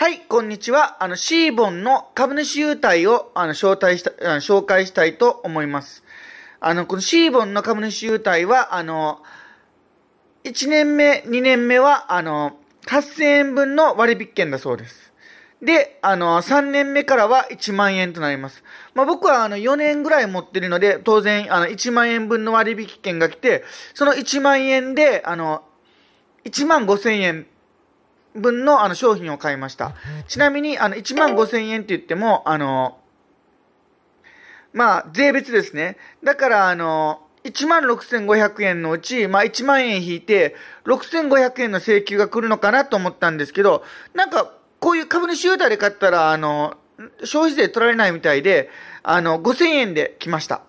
はい、こんにちは。あの、シーボンの株主優待を、あの、招待した、あの紹介したいと思います。あの、このシーボンの株主優待は、あの、1年目、2年目は、あの、8000円分の割引券だそうです。で、あの、3年目からは1万円となります。まあ、僕はあの、4年ぐらい持ってるので、当然、あの、1万円分の割引券が来て、その1万円で、あの、1万5000円分のあの商品を買いました。ちなみに、あの、1万5000円って言っても、あの、まあ、税別ですね。だから、あの、1万6500円のうち、まあ、1万円引いて、6500円の請求が来るのかなと思ったんですけど、なんか、こういう株主優待で買ったら、あの、消費税取られないみたいで、あの、5000円で来ました。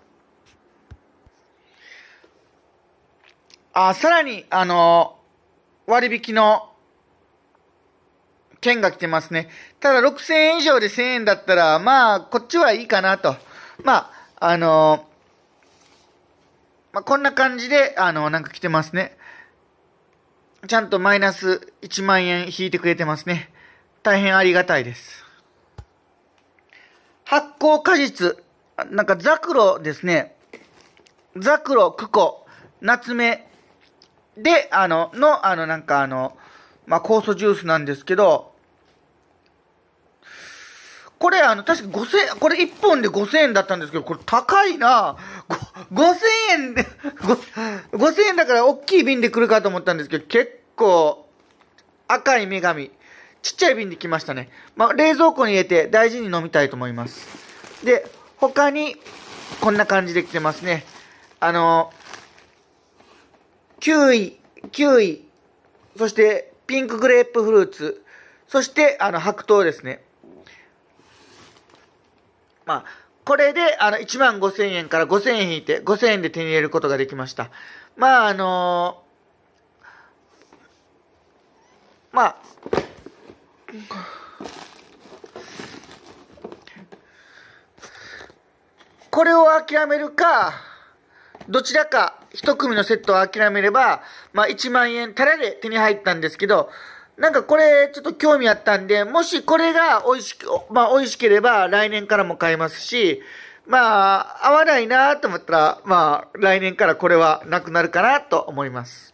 あ、さらに、あの、割引の券が来てますね。ただ6000円以上で1000円だったら、まあ、こっちはいいかなと。まあ、あのー、まあ、こんな感じで、あのー、なんか来てますね。ちゃんとマイナス1万円引いてくれてますね。大変ありがたいです。発酵果実、なんかザクロですね。ザクロ、クコ、ナツメで、あの、の、あの、なんかあの、まあ、酵素ジュースなんですけど、これ、あの、確か5000、これ1本で5000円だったんですけど、これ高いな5000円で、5000円だから大きい瓶で来るかと思ったんですけど、結構、赤い女神、ちっちゃい瓶で来ましたね。まあ、冷蔵庫に入れて大事に飲みたいと思います。で、他に、こんな感じで来てますね。あの、9位、9位、そして、ピンクグレープフルーツ、そして、あの、白桃ですね。まあ、これで、あの、1万5千円から5千円引いて、5千円で手に入れることができました。まあ、あのー、まあ、これを諦めるか、どちらか一組のセットを諦めれば、まあ、1万円タらで手に入ったんですけど、なんかこれ、ちょっと興味あったんで、もしこれが美味しく、まあ、美味しければ来年からも買えますし、まあ、合わないなと思ったら、まあ、来年からこれはなくなるかなと思います。